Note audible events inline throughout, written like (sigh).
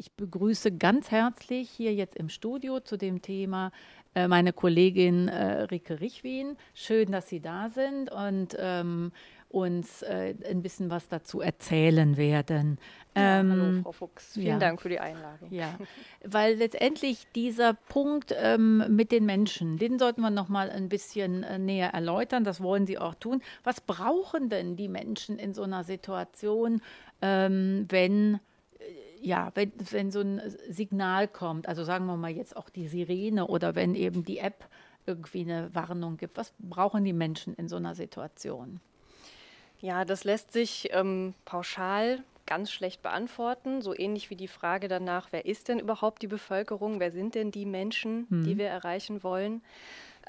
Ich begrüße ganz herzlich hier jetzt im Studio zu dem Thema äh, meine Kollegin äh, Rike Richwin. Schön, dass Sie da sind und ähm, uns äh, ein bisschen was dazu erzählen werden. Ja, hallo, ähm, Frau Fuchs. Vielen ja. Dank für die Einladung. Ja, weil letztendlich dieser Punkt ähm, mit den Menschen, den sollten wir noch mal ein bisschen äh, näher erläutern. Das wollen Sie auch tun. Was brauchen denn die Menschen in so einer Situation, ähm, wenn ja, wenn, wenn so ein äh, Signal kommt, also sagen wir mal jetzt auch die Sirene oder wenn eben die App irgendwie eine Warnung gibt, was brauchen die Menschen in so einer Situation? Ja, das lässt sich ähm, pauschal ganz schlecht beantworten, so ähnlich wie die Frage danach, wer ist denn überhaupt die Bevölkerung, wer sind denn die Menschen, hm. die wir erreichen wollen.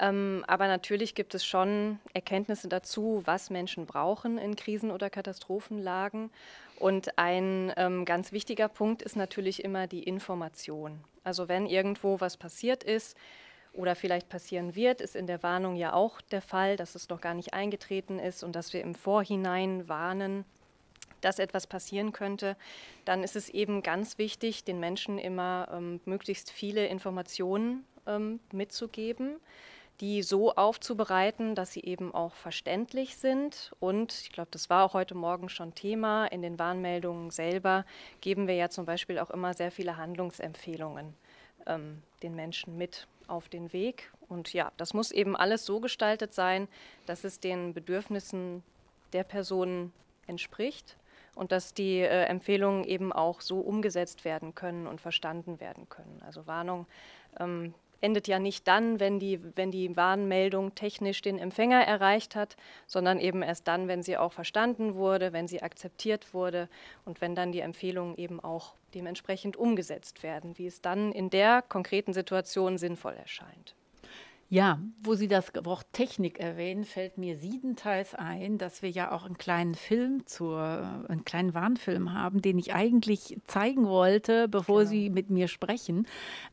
Ähm, aber natürlich gibt es schon Erkenntnisse dazu, was Menschen brauchen in Krisen- oder Katastrophenlagen. Und ein ähm, ganz wichtiger Punkt ist natürlich immer die Information. Also wenn irgendwo was passiert ist, oder vielleicht passieren wird, ist in der Warnung ja auch der Fall, dass es noch gar nicht eingetreten ist und dass wir im Vorhinein warnen, dass etwas passieren könnte, dann ist es eben ganz wichtig, den Menschen immer ähm, möglichst viele Informationen ähm, mitzugeben die so aufzubereiten, dass sie eben auch verständlich sind. Und ich glaube, das war auch heute Morgen schon Thema. In den Warnmeldungen selber geben wir ja zum Beispiel auch immer sehr viele Handlungsempfehlungen ähm, den Menschen mit auf den Weg. Und ja, das muss eben alles so gestaltet sein, dass es den Bedürfnissen der Personen entspricht und dass die äh, Empfehlungen eben auch so umgesetzt werden können und verstanden werden können. Also Warnung ähm, endet ja nicht dann, wenn die, wenn die Warnmeldung technisch den Empfänger erreicht hat, sondern eben erst dann, wenn sie auch verstanden wurde, wenn sie akzeptiert wurde und wenn dann die Empfehlungen eben auch dementsprechend umgesetzt werden, wie es dann in der konkreten Situation sinnvoll erscheint. Ja, wo Sie das Wort Technik erwähnen, fällt mir siebenteils ein, dass wir ja auch einen kleinen Film zur, einen kleinen Warnfilm haben, den ich eigentlich zeigen wollte, bevor genau. Sie mit mir sprechen.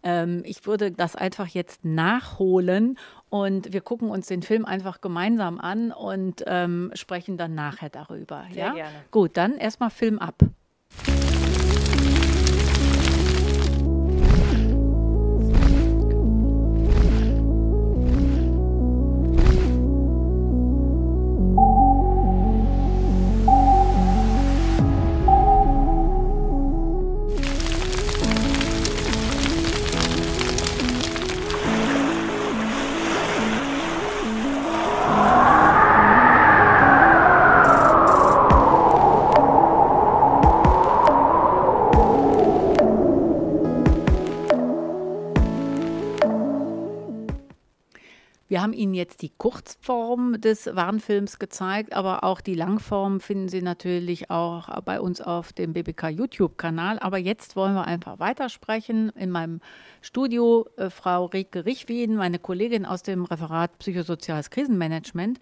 Ähm, ich würde das einfach jetzt nachholen und wir gucken uns den Film einfach gemeinsam an und ähm, sprechen dann nachher darüber. Sehr ja? gerne. Gut, dann erstmal Film ab. haben Ihnen jetzt die Kurzform des Warnfilms gezeigt, aber auch die Langform finden Sie natürlich auch bei uns auf dem BBK YouTube-Kanal. Aber jetzt wollen wir einfach weitersprechen. In meinem Studio äh, Frau Rieke Richwin, meine Kollegin aus dem Referat Psychosoziales Krisenmanagement.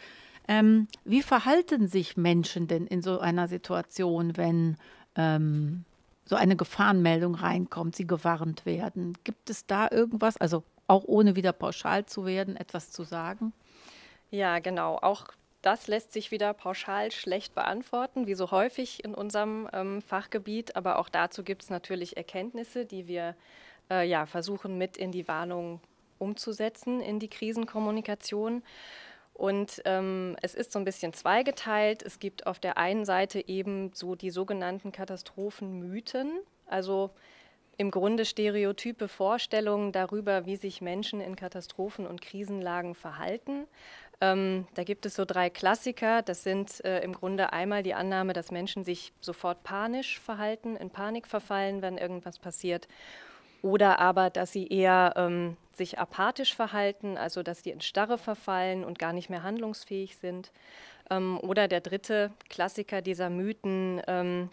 Ähm, wie verhalten sich Menschen denn in so einer Situation, wenn ähm, so eine Gefahrenmeldung reinkommt, sie gewarnt werden? Gibt es da irgendwas? Also auch ohne wieder pauschal zu werden, etwas zu sagen? Ja, genau. Auch das lässt sich wieder pauschal schlecht beantworten, wie so häufig in unserem ähm, Fachgebiet. Aber auch dazu gibt es natürlich Erkenntnisse, die wir äh, ja, versuchen mit in die Warnung umzusetzen, in die Krisenkommunikation. Und ähm, es ist so ein bisschen zweigeteilt. Es gibt auf der einen Seite eben so die sogenannten Katastrophenmythen, also im Grunde stereotype Vorstellungen darüber, wie sich Menschen in Katastrophen und Krisenlagen verhalten. Ähm, da gibt es so drei Klassiker. Das sind äh, im Grunde einmal die Annahme, dass Menschen sich sofort panisch verhalten, in Panik verfallen, wenn irgendwas passiert. Oder aber, dass sie eher ähm, sich apathisch verhalten, also dass sie in Starre verfallen und gar nicht mehr handlungsfähig sind. Ähm, oder der dritte Klassiker dieser Mythen, ähm,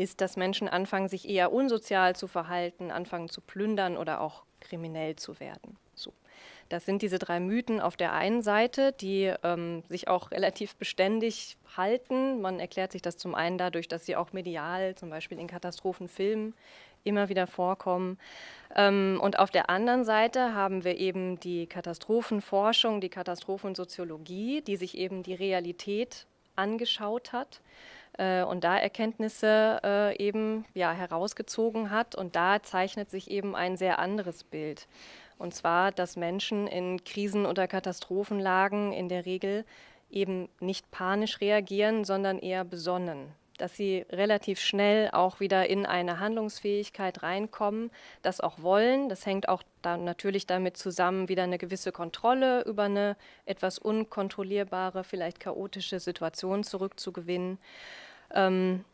ist, dass Menschen anfangen, sich eher unsozial zu verhalten, anfangen zu plündern oder auch kriminell zu werden. So. Das sind diese drei Mythen auf der einen Seite, die ähm, sich auch (laughs) relativ beständig halten. Man erklärt sich das zum einen dadurch, dass sie auch medial, zum Beispiel in Katastrophenfilmen, immer wieder vorkommen. Ähm, und auf der anderen Seite haben wir eben die Katastrophenforschung, die Katastrophensoziologie, die sich eben die Realität angeschaut hat äh, und da Erkenntnisse äh, eben ja, herausgezogen hat. Und da zeichnet sich eben ein sehr anderes Bild. Und zwar, dass Menschen in Krisen- oder Katastrophenlagen in der Regel eben nicht panisch reagieren, sondern eher besonnen dass sie relativ schnell auch wieder in eine Handlungsfähigkeit reinkommen, das auch wollen. Das hängt auch dann natürlich damit zusammen, wieder eine gewisse Kontrolle über eine etwas unkontrollierbare, vielleicht chaotische Situation zurückzugewinnen. Ähm,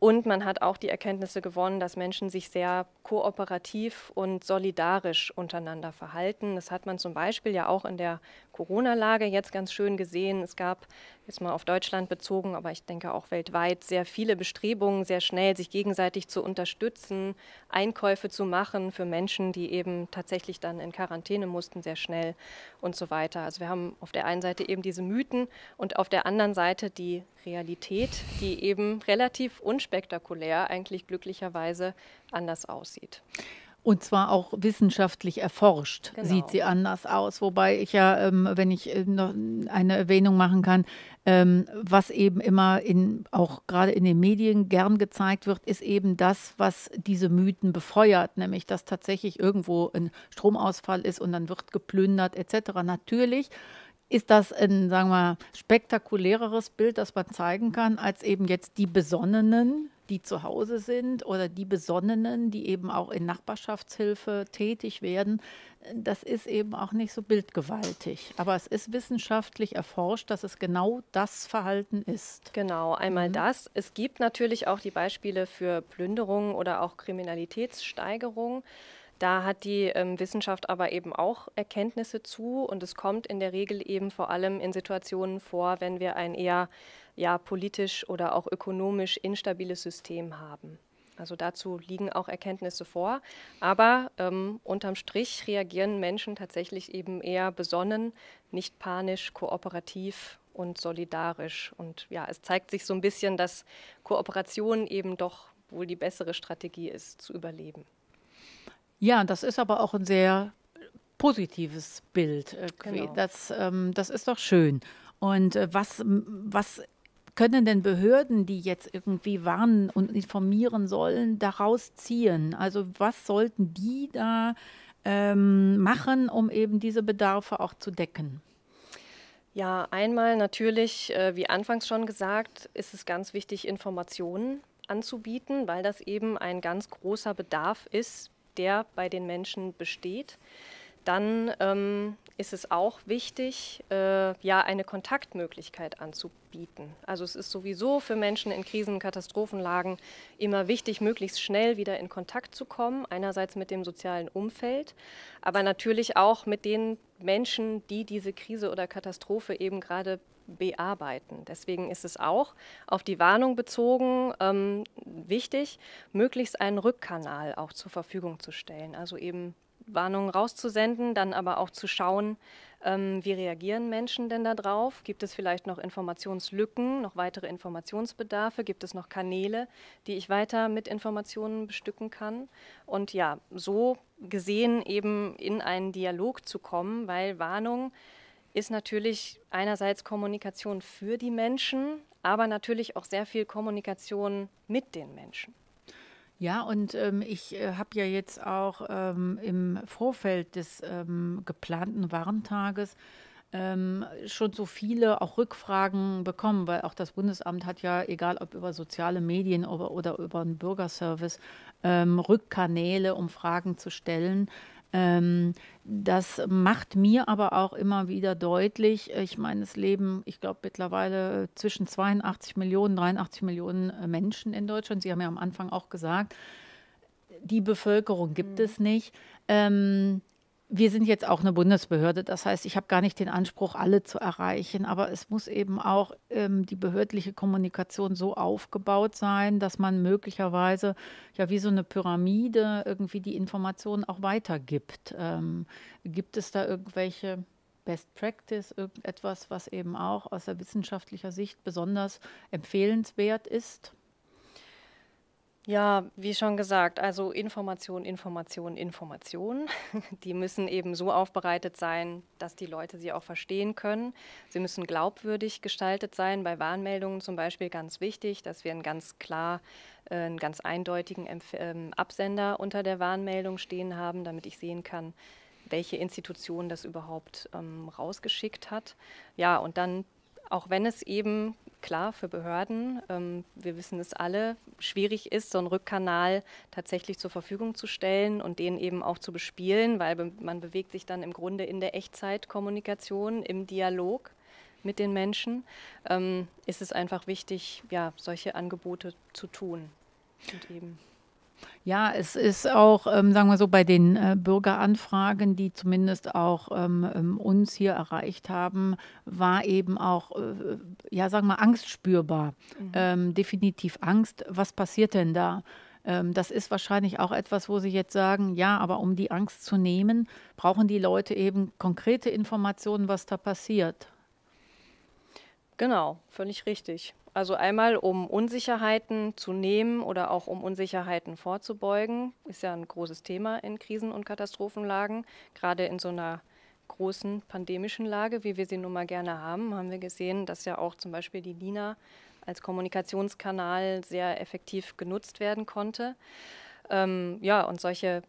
und man hat auch die Erkenntnisse gewonnen, dass Menschen sich sehr kooperativ und solidarisch untereinander verhalten. Das hat man zum Beispiel ja auch in der Corona-Lage jetzt ganz schön gesehen. Es gab jetzt mal auf Deutschland bezogen, aber ich denke auch weltweit sehr viele Bestrebungen, sehr schnell sich gegenseitig zu unterstützen, Einkäufe zu machen für Menschen, die eben tatsächlich dann in Quarantäne mussten, sehr schnell und so weiter. Also wir haben auf der einen Seite eben diese Mythen und auf der anderen Seite die Realität, die eben relativ unspektakulär eigentlich glücklicherweise anders aussieht. Und zwar auch wissenschaftlich erforscht genau. sieht sie anders aus. Wobei ich ja, ähm, wenn ich äh, noch eine Erwähnung machen kann, ähm, was eben immer in, auch gerade in den Medien gern gezeigt wird, ist eben das, was diese Mythen befeuert, nämlich dass tatsächlich irgendwo ein Stromausfall ist und dann wird geplündert etc. Natürlich ist das ein, sagen wir, spektakuläreres Bild, das man zeigen kann, als eben jetzt die Besonnenen, die zu Hause sind oder die Besonnenen, die eben auch in Nachbarschaftshilfe tätig werden. Das ist eben auch nicht so bildgewaltig. Aber es ist wissenschaftlich erforscht, dass es genau das Verhalten ist. Genau, einmal mhm. das. Es gibt natürlich auch die Beispiele für Plünderungen oder auch Kriminalitätssteigerungen. Da hat die ähm, Wissenschaft aber eben auch Erkenntnisse zu und es kommt in der Regel eben vor allem in Situationen vor, wenn wir ein eher ja, politisch oder auch ökonomisch instabiles System haben. Also dazu liegen auch Erkenntnisse vor. Aber ähm, unterm Strich reagieren Menschen tatsächlich eben eher besonnen, nicht panisch, kooperativ und solidarisch. Und ja, es zeigt sich so ein bisschen, dass Kooperation eben doch wohl die bessere Strategie ist, zu überleben. Ja, das ist aber auch ein sehr positives Bild. Äh, genau. Das, ähm, das ist doch schön. Und äh, was, was können denn Behörden, die jetzt irgendwie warnen und informieren sollen, daraus ziehen? Also was sollten die da ähm, machen, um eben diese Bedarfe auch zu decken? Ja, einmal natürlich, äh, wie anfangs schon gesagt, ist es ganz wichtig, Informationen anzubieten, weil das eben ein ganz großer Bedarf ist, der bei den Menschen besteht, dann ähm, ist es auch wichtig, äh, ja, eine Kontaktmöglichkeit anzubieten. Also es ist sowieso für Menschen in Krisen- und Katastrophenlagen immer wichtig, möglichst schnell wieder in Kontakt zu kommen, einerseits mit dem sozialen Umfeld, aber natürlich auch mit den Menschen, die diese Krise oder Katastrophe eben gerade bearbeiten. Deswegen ist es auch auf die Warnung bezogen ähm, wichtig, möglichst einen Rückkanal auch zur Verfügung zu stellen. Also eben Warnungen rauszusenden, dann aber auch zu schauen, ähm, wie reagieren Menschen denn darauf? Gibt es vielleicht noch Informationslücken, noch weitere Informationsbedarfe? Gibt es noch Kanäle, die ich weiter mit Informationen bestücken kann? Und ja, so gesehen eben in einen Dialog zu kommen, weil Warnung ist natürlich einerseits Kommunikation für die Menschen, aber natürlich auch sehr viel Kommunikation mit den Menschen. Ja, und ähm, ich äh, habe ja jetzt auch ähm, im Vorfeld des ähm, geplanten Warntages ähm, schon so viele auch Rückfragen bekommen, weil auch das Bundesamt hat ja, egal ob über soziale Medien oder, oder über einen Bürgerservice, ähm, Rückkanäle, um Fragen zu stellen. Ähm, das macht mir aber auch immer wieder deutlich, ich meine, es leben, ich glaube, mittlerweile äh, zwischen 82 Millionen, 83 Millionen äh, Menschen in Deutschland. Sie haben ja am Anfang auch gesagt, die Bevölkerung gibt mhm. es nicht. Ähm, wir sind jetzt auch eine Bundesbehörde, das heißt, ich habe gar nicht den Anspruch, alle zu erreichen, aber es muss eben auch ähm, die behördliche Kommunikation so aufgebaut sein, dass man möglicherweise ja wie so eine Pyramide irgendwie die Informationen auch weitergibt. Ähm, gibt es da irgendwelche Best Practice, irgendetwas, was eben auch aus der wissenschaftlicher Sicht besonders empfehlenswert ist? Ja, wie schon gesagt, also Information, Information, Information. (laughs) Die müssen eben so aufbereitet sein, dass die Leute sie auch verstehen können. Sie müssen glaubwürdig gestaltet sein. Bei Warnmeldungen zum Beispiel ganz wichtig, dass wir einen ganz klar, äh, einen ganz eindeutigen ähm, Absender unter der Warnmeldung stehen haben, damit ich sehen kann, welche Institution das überhaupt ähm, rausgeschickt hat. Ja, und dann auch wenn es eben klar für Behörden, ähm, wir wissen es alle, schwierig ist, so einen Rückkanal tatsächlich zur Verfügung zu stellen und den eben auch zu bespielen, weil be man bewegt sich dann im Grunde in der Echtzeitkommunikation, im Dialog mit den Menschen, ähm, ist es einfach wichtig, ja, solche Angebote zu tun. Und eben ja, es ist auch, ähm, sagen wir so, bei den äh, Bürgeranfragen, die zumindest auch ähm, ähm uns hier erreicht haben, war eben auch, äh, ja, sagen wir, Angst spürbar. Mhm. Ähm, definitiv Angst. Was passiert denn da? Ähm, das ist wahrscheinlich auch etwas, wo Sie jetzt sagen, ja, aber um die Angst zu nehmen, brauchen die Leute eben konkrete Informationen, was da passiert. Genau, völlig richtig. Also einmal, um Unsicherheiten zu nehmen oder auch um Unsicherheiten vorzubeugen, ist ja ein großes Thema in Krisen- und Katastrophenlagen. Gerade in so einer großen pandemischen Lage, wie wir sie nun mal gerne haben, haben wir gesehen, dass ja auch zum Beispiel die DINA als Kommunikationskanal sehr effektiv genutzt werden konnte. Ähm, ja, und solche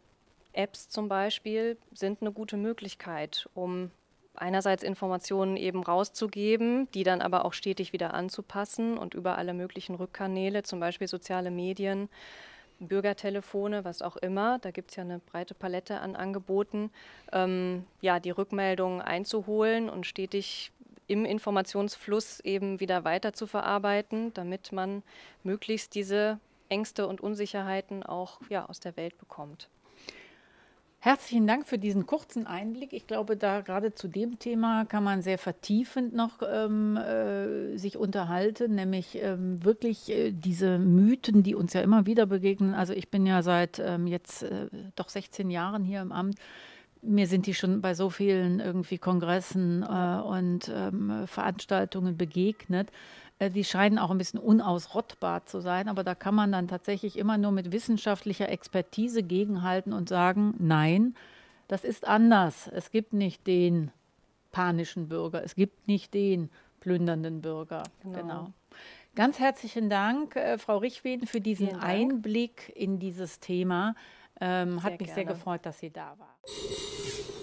Apps zum Beispiel sind eine gute Möglichkeit, um einerseits Informationen eben rauszugeben, die dann aber auch stetig wieder anzupassen und über alle möglichen Rückkanäle, zum Beispiel soziale Medien, Bürgertelefone, was auch immer, da gibt es ja eine breite Palette an Angeboten, ähm, ja, die Rückmeldungen einzuholen und stetig im Informationsfluss eben wieder weiter zu verarbeiten, damit man möglichst diese Ängste und Unsicherheiten auch ja, aus der Welt bekommt. Herzlichen Dank für diesen kurzen Einblick. Ich glaube, da gerade zu dem Thema kann man sehr vertiefend noch ähm, äh, sich unterhalten, nämlich ähm, wirklich äh, diese Mythen, die uns ja immer wieder begegnen. Also ich bin ja seit ähm, jetzt äh, doch 16 Jahren hier im Amt. Mir sind die schon bei so vielen irgendwie Kongressen äh, und ähm, Veranstaltungen begegnet äh, die scheinen auch ein bisschen unausrottbar zu sein, aber da kann man dann tatsächlich immer nur mit wissenschaftlicher Expertise gegenhalten und sagen, nein, das ist anders. Es gibt nicht den panischen Bürger, es gibt nicht den plündernden Bürger. Genau. genau. Ganz herzlichen Dank, äh, Frau Richweden, für diesen Einblick in dieses Thema. Ähm, hat mich gerne. sehr gefreut, dass Sie da waren.